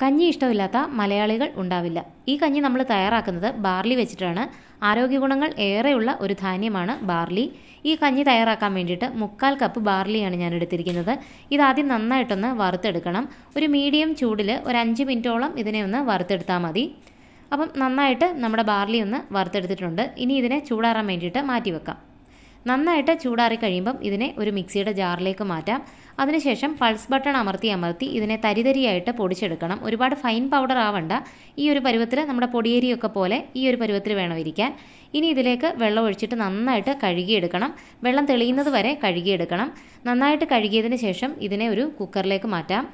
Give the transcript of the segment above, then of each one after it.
കഞ്ഞി ഇഷ്ടമില്ലാത്ത മലയാളികൾ ഉണ്ടാവില്ല ഈ കഞ്ഞി നമ്മൾ തയ്യാറാക്കുന്നത് ബാർലി വെച്ചിട്ടാണ് ആരോഗ്യ ഗുണങ്ങൾ ഏറെയുള്ള ഒരു ധാന്യമാണ് ബാർലി ഈ കഞ്ഞി തയ്യാറാക്കാൻ വേണ്ടിയിട്ട് മുക്കാൽ കപ്പ് ബാർലിയാണ് ഞാൻ എടുത്തിരിക്കുന്നത് ഇതാദ്യം നന്നായിട്ടൊന്ന് വറുത്തെടുക്കണം ഒരു മീഡിയം ചൂടിൽ ഒരു അഞ്ച് മിനിറ്റോളം ഇതിനെ ഒന്ന് വറുത്തെടുത്താൽ മതി അപ്പം നന്നായിട്ട് നമ്മുടെ ബാർലി ഒന്ന് വറുത്തെടുത്തിട്ടുണ്ട് ഇനി ഇതിനെ ചൂടാറാൻ വേണ്ടിയിട്ട് മാറ്റി വെക്കാം നന്നായിട്ട് ചൂടാറി കഴിയുമ്പം ഇതിനെ ഒരു മിക്സിയുടെ ജാറിലേക്ക് മാറ്റാം അതിനുശേഷം പൾസ് ബട്ടൺ അമർത്തി അമർത്തി ഇതിനെ തരിതരിയായിട്ട് പൊടിച്ചെടുക്കണം ഒരുപാട് ഫൈൻ പൗഡർ ആവണ്ട ഈ ഒരു പരുവത്തിൽ നമ്മുടെ പൊടിയേരിയൊക്കെ പോലെ ഈ ഒരു പരുവത്തിൽ വേണം ഇരിക്കാൻ ഇനി ഇതിലേക്ക് വെള്ളം ഒഴിച്ചിട്ട് നന്നായിട്ട് കഴുകിയെടുക്കണം വെള്ളം തെളിയുന്നത് വരെ കഴുകിയെടുക്കണം നന്നായിട്ട് കഴുകിയതിന് ശേഷം ഇതിനെ ഒരു കുക്കറിലേക്ക് മാറ്റാം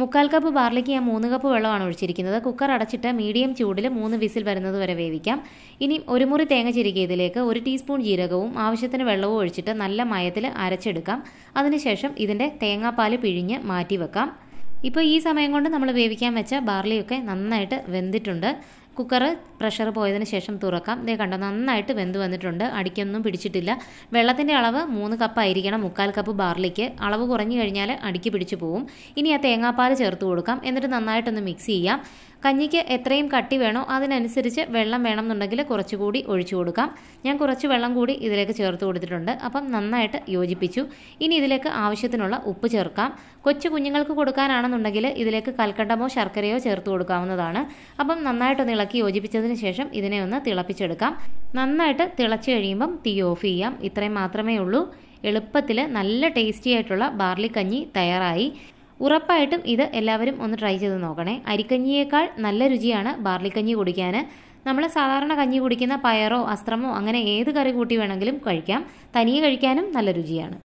മുക്കാൽ കപ്പ് ബാർലിക്ക് ഞാൻ മൂന്ന് കപ്പ് വെള്ളമാണ് ഒഴിച്ചിരിക്കുന്നത് കുക്കർ അടച്ചിട്ട് മീഡിയം ചൂടിൽ മൂന്ന് വിസിൽ വരുന്നത് വരെ വേവിക്കാം ഇനി ഒരു മുറി തേങ്ങ ചിരുകിയതിലേക്ക് ഒരു ടീസ്പൂൺ ജീരകവും ആവശ്യത്തിന് വെള്ളവും ഒഴിച്ചിട്ട് നല്ല മയത്തിൽ അരച്ചെടുക്കാം അതിനുശേഷം ഇതിൻ്റെ തേങ്ങാപ്പാൽ പിഴിഞ്ഞ് മാറ്റി വെക്കാം ഇപ്പോൾ ഈ സമയം കൊണ്ട് നമ്മൾ വേവിക്കാൻ വെച്ച ബാർലിയൊക്കെ നന്നായിട്ട് വെന്തിട്ടുണ്ട് കുക്കർ പ്രഷർ പോയതിന് ശേഷം തുറക്കാം ഇതേ കണ്ടോ നന്നായിട്ട് വെന്ത് വന്നിട്ടുണ്ട് അടിക്കൊന്നും പിടിച്ചിട്ടില്ല വെള്ളത്തിൻ്റെ അളവ് മൂന്ന് കപ്പ് ആയിരിക്കണം മുക്കാൽ കപ്പ് ബാർലിക്ക് അളവ് കുറഞ്ഞു കഴിഞ്ഞാൽ അടിക്ക് പിടിച്ചു പോവും ഇനി ആ തേങ്ങാപ്പാൽ ചേർത്ത് കൊടുക്കാം എന്നിട്ട് നന്നായിട്ടൊന്ന് മിക്സ് ചെയ്യാം കഞ്ഞിക്ക് എത്രയും കട്ടി വേണോ അതിനനുസരിച്ച് വെള്ളം വേണമെന്നുണ്ടെങ്കിൽ കുറച്ചുകൂടി ഒഴിച്ചു കൊടുക്കാം ഞാൻ കുറച്ച് വെള്ളം കൂടി ഇതിലേക്ക് ചേർത്ത് കൊടുത്തിട്ടുണ്ട് അപ്പം നന്നായിട്ട് യോജിപ്പിച്ചു ഇനി ഇതിലേക്ക് ആവശ്യത്തിനുള്ള ഉപ്പ് ചേർക്കാം കൊച്ചു കുഞ്ഞുങ്ങൾക്ക് കൊടുക്കാനാണെന്നുണ്ടെങ്കിൽ ഇതിലേക്ക് കൽക്കണ്ടമോ ശർക്കരയോ ചേർത്ത് കൊടുക്കാവുന്നതാണ് അപ്പം നന്നായിട്ട് ഇളക്കി യോജിപ്പിച്ചതിന് ശേഷം ഇതിനെ ഒന്ന് തിളപ്പിച്ചെടുക്കാം നന്നായിട്ട് തിളച്ച് കഴിയുമ്പം തീ ഓഫ് ചെയ്യാം ഇത്രയും മാത്രമേ ഉള്ളൂ എളുപ്പത്തിൽ നല്ല ടേസ്റ്റി ആയിട്ടുള്ള ബാർലിക്കഞ്ഞി തയ്യാറായി ഉറപ്പായിട്ടും ഇത് എല്ലാവരും ഒന്ന് ട്രൈ ചെയ്ത് നോക്കണേ അരിക്കഞ്ഞിയേക്കാൾ നല്ല രുചിയാണ് ബാർലിക്കഞ്ഞി കുടിക്കാൻ നമ്മൾ സാധാരണ കഞ്ഞി കുടിക്കുന്ന പയറോ അസ്ത്രമോ അങ്ങനെ ഏത് കറി കൂട്ടി വേണമെങ്കിലും കഴിക്കാം തനിയെ കഴിക്കാനും നല്ല രുചിയാണ്